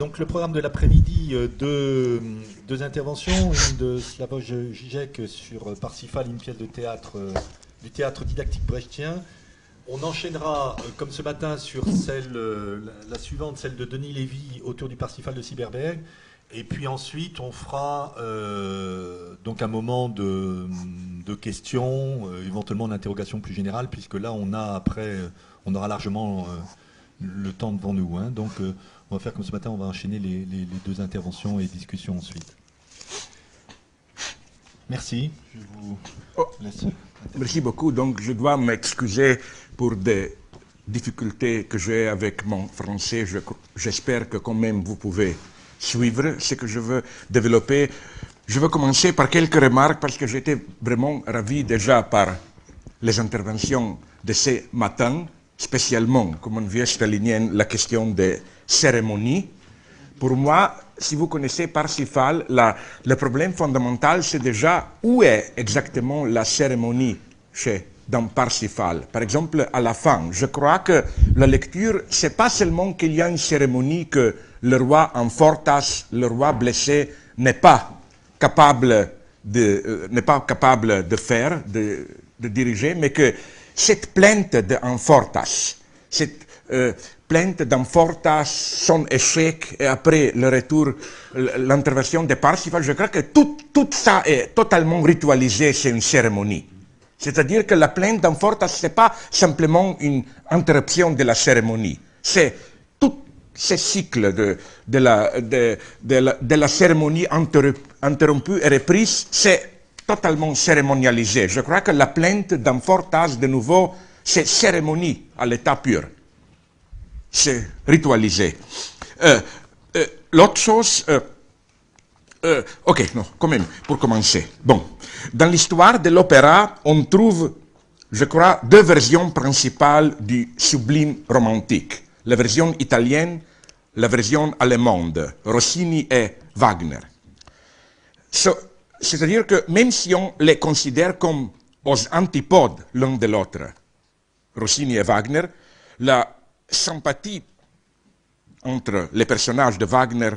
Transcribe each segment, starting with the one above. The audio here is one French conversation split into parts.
Donc le programme de l'après-midi, euh, deux, interventions, une de Slavoj Žižek sur euh, Parsifal, une pièce de théâtre euh, du théâtre didactique brechtien. On enchaînera, comme ce matin, sur celle, la suivante, celle de Denis Lévy autour du Parsifal de Cyberberg. Et puis ensuite, on fera donc un moment de, questions, éventuellement d'interrogations plus générales, puisque là, on a après, on aura largement le temps devant nous. Hein. Donc, euh, on va faire comme ce matin, on va enchaîner les, deux interventions et discussions ensuite. Merci. Je vous oh. merci beaucoup. Donc, je dois m'excuser pour des difficultés que j'ai avec mon français. J'espère que quand même vous pouvez suivre ce que je veux développer. Je veux commencer par quelques remarques parce que j'étais vraiment ravi déjà par les interventions de ce matin spécialement, comme une vieille stalinienne, la question des cérémonies. Pour moi, si vous connaissez Parsifal, le problème fondamental, c'est déjà où est exactement la cérémonie chez, dans Parsifal. Par exemple, à la fin, je crois que la lecture, c'est pas seulement qu'il y a une cérémonie que le roi en fortas, le roi blessé, n'est pas capable de, euh, n'est pas capable de faire, de, de diriger, mais que cette plainte d'Amfortas, cette euh, plainte d'Amfortas, son échec et après le retour, l'intervention des Parsifal, je crois que tout, ça est totalement ritualisé, c'est une cérémonie. C'est-à-dire que la plainte d'Amfortas, ce n'est pas simplement une interruption de la cérémonie, c'est tout ce cycle de, la, de, la, la, cérémonie interrompue et reprise, c'est totalement cérémonialisé. Je crois que la plainte d'un de nouveau, c'est cérémonie à l'état pur. C'est ritualisé. Euh, euh, l'autre chose, euh, ok, non, quand même, pour commencer. Bon, dans l'histoire de l'opéra, on trouve, je crois, deux versions principales du sublime romantique. La version italienne, la version allemande, Rossini et Wagner. So, c'est-à-dire que même si on les considère comme aux antipodes l'un de l'autre, Rossini et Wagner, la sympathie entre les personnages de Wagner,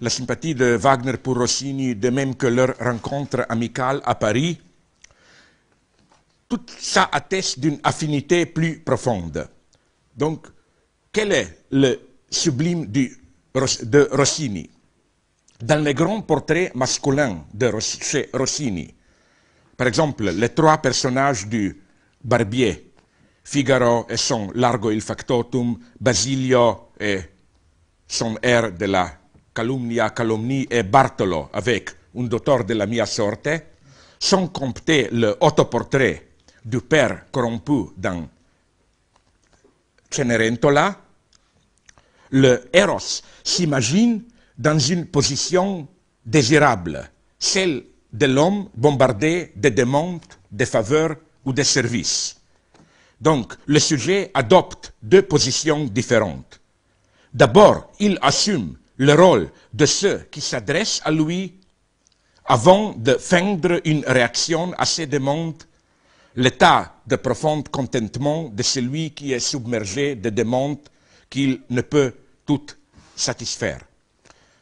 la sympathie de Wagner pour Rossini, de même que leur rencontre amicale à Paris, tout ça atteste d'une affinité plus profonde. Donc, quel est le sublime de Rossini dans les grands portraits masculins de Rossini. Par exemple, les trois personnages du Barbier, Figaro et son Largo il Factotum, Basilio et son air de la calumnia calomnie et Bartolo avec un docteur de la mia sorte, sans compter le autoportrait du père corrompu dans Cenerentola, le héros s'imagine dans une position désirable, celle de l'homme bombardé de demandes, de faveurs ou de services. Donc, le sujet adopte deux positions différentes. D'abord, il assume le rôle de ceux qui s'adressent à lui avant de feindre une réaction à ses demandes, l'état de profond contentement de celui qui est submergé de demandes qu'il ne peut toutes satisfaire.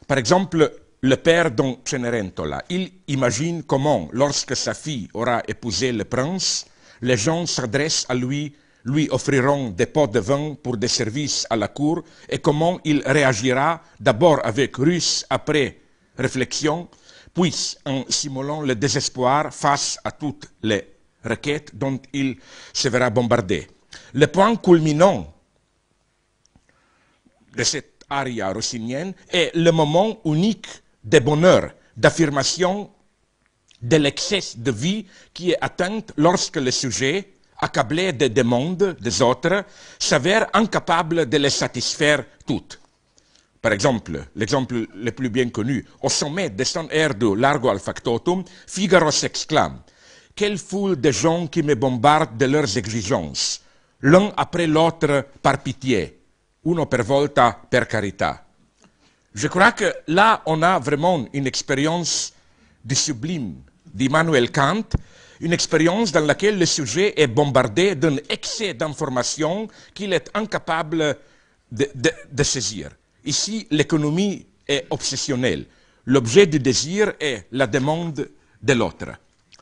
Par exemple, le père Don Cenerentola, il imagine comment, lorsque sa fille aura épousé le prince, les gens s'adressent à lui, lui offriront des pots de vin pour des services à la cour, et comment il réagira, d'abord avec ruse, après réflexion, puis en simulant le désespoir face à toutes les requêtes dont il se verra bombardé. Le point culminant de cette aria rossinienne, est le moment unique de bonheur, d'affirmation de l'excès de vie qui est atteinte lorsque le sujet, accablé des demandes des autres, s'avère incapable de les satisfaire toutes. Par exemple, l'exemple le plus bien connu, au sommet de son air Largo al Factotum, Figaro s'exclame Quelle foule de gens qui me bombardent de leurs exigences, l'un après l'autre par pitié, uno per volta, per carità. Je crois que là, on a vraiment une expérience du sublime d'Immanuel Kant, une expérience dans laquelle le sujet est bombardé d'un excès d'informations qu'il est incapable de, saisir. Ici, l'économie est obsessionnelle. L'objet du désir est la demande de l'autre.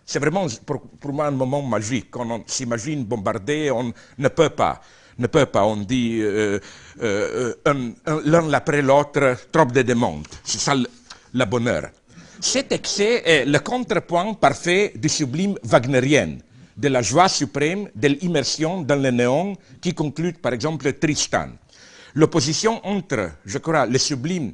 C'est vraiment pour, pour, moi un moment magique. on s'imagine bombardé, on ne peut pas ne peut pas. On dit euh, euh, euh, l'un après l'autre, trop de demandes. C'est ça le, bonheur. Cet excès est le contrepoint parfait du sublime wagnerien, de la joie suprême, de l'immersion dans le néant qui conclut par exemple Tristan. L'opposition entre, je crois, le sublime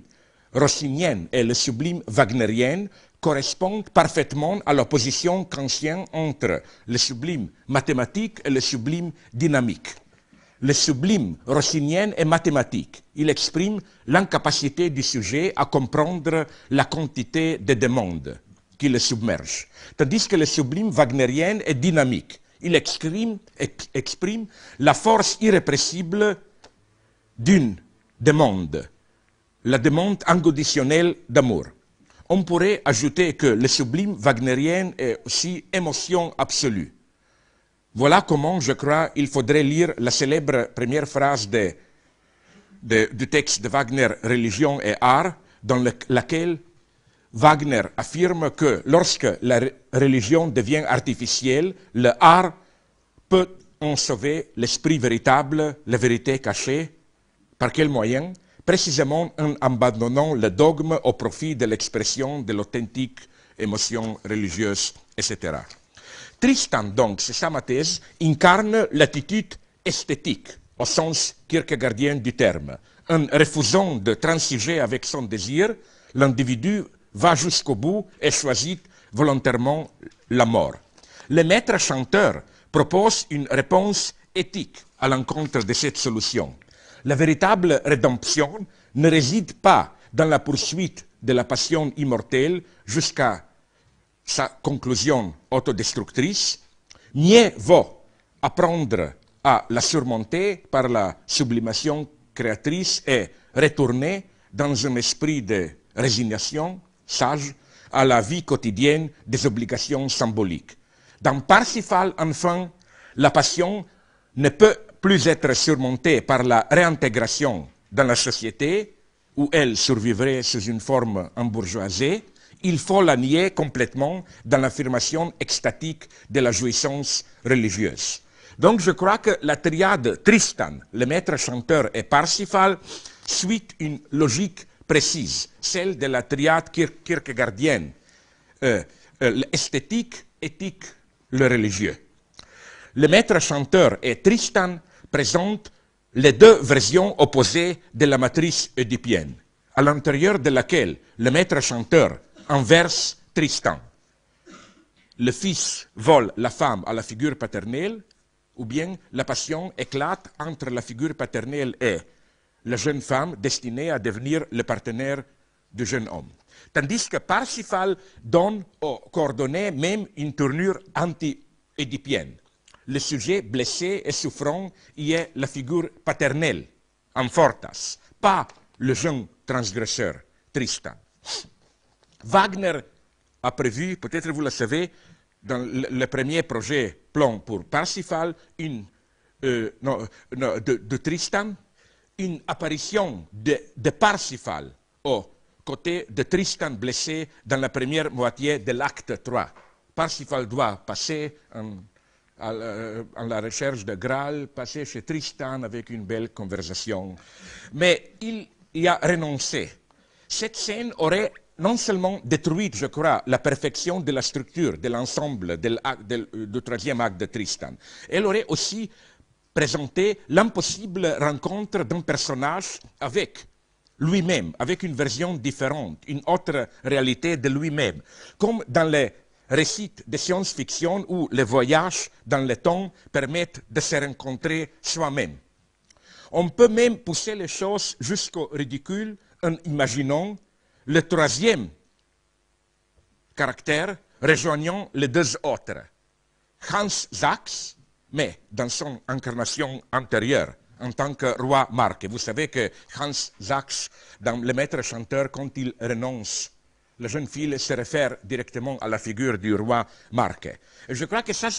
rossinien et le sublime wagnerien correspond parfaitement à l'opposition qu'ancien entre le sublime mathématique et le sublime dynamique le sublime rossinien est mathématique. Il exprime l'incapacité du sujet à comprendre la quantité de demandes qui le submergent. Tandis que le sublime wagnerien est dynamique. Il exprime, la force irrépressible d'une demande, la demande inconditionnelle d'amour. On pourrait ajouter que le sublime wagnérien est aussi émotion absolue. Voilà comment, je crois, il faudrait lire la célèbre première phrase du texte de Wagner, Religion et art, dans laquelle Wagner affirme que lorsque la religion devient artificielle, le art peut en sauver l'esprit véritable, la vérité cachée. Par quel moyen Précisément en abandonnant le dogme au profit de l'expression de l'authentique émotion religieuse, etc. Tristan, donc, c'est sa ma incarne l'attitude esthétique, au sens kierkegaardien du terme. En refusant de transiger avec son désir, l'individu va jusqu'au bout et choisit volontairement la mort. Le maître chanteur propose une réponse éthique à l'encontre de cette solution. La véritable rédemption ne réside pas dans la poursuite de la passion immortelle jusqu'à sa conclusion autodestructrice, mieux vaut apprendre à la surmonter par la sublimation créatrice et retourner dans un esprit de résignation sage à la vie quotidienne des obligations symboliques. Dans Parsifal, enfin, la passion ne peut plus être surmontée par la réintégration dans la société, où elle survivrait sous une forme embourgeoisée, il faut la nier complètement dans l'affirmation extatique de la jouissance religieuse. Donc je crois que la triade Tristan, le maître chanteur et Parsifal suit une logique précise, celle de la triade kirkegardienne, kierkegaardienne, euh, euh, l'esthétique, éthique, le religieux. Le maître chanteur et Tristan présentent les deux versions opposées de la matrice oedipienne, à l'intérieur de laquelle le maître chanteur Inverse Tristan. Le fils vole la femme à la figure paternelle, ou bien la passion éclate entre la figure paternelle et la jeune femme destinée à devenir le partenaire du jeune homme. Tandis que Parsifal donne aux coordonnées même une tournure anti-édipienne. Le sujet blessé et souffrant y est la figure paternelle, Amfortas, pas le jeune transgresseur, Tristan. Wagner a prévu, peut-être vous le savez, dans le, premier projet plan pour Parsifal, une, euh, de, Tristan, une apparition de, Parsifal au côté de Tristan blessé dans la première moitié de l'acte 3. Parsifal doit passer en, à à la, recherche de Graal, passer chez Tristan avec une belle conversation. Mais il y a renoncé. Cette scène aurait non seulement détruite, je crois, la perfection de la structure, de l'ensemble euh, du troisième acte de Tristan, elle aurait aussi présenté l'impossible rencontre d'un personnage avec lui-même, avec une version différente, une autre réalité de lui-même, comme dans les récits de science-fiction où les voyages dans le temps permettent de se rencontrer soi-même. On peut même pousser les choses jusqu'au ridicule en imaginant le troisième caractère rejoignant les deux autres. Hans Sachs, mais dans son incarnation antérieure, en tant que roi Marc. vous savez que Hans Sachs, dans Le Maître Chanteur, quand il renonce, la jeune fille se réfère directement à la figure du roi Marc. je crois que ça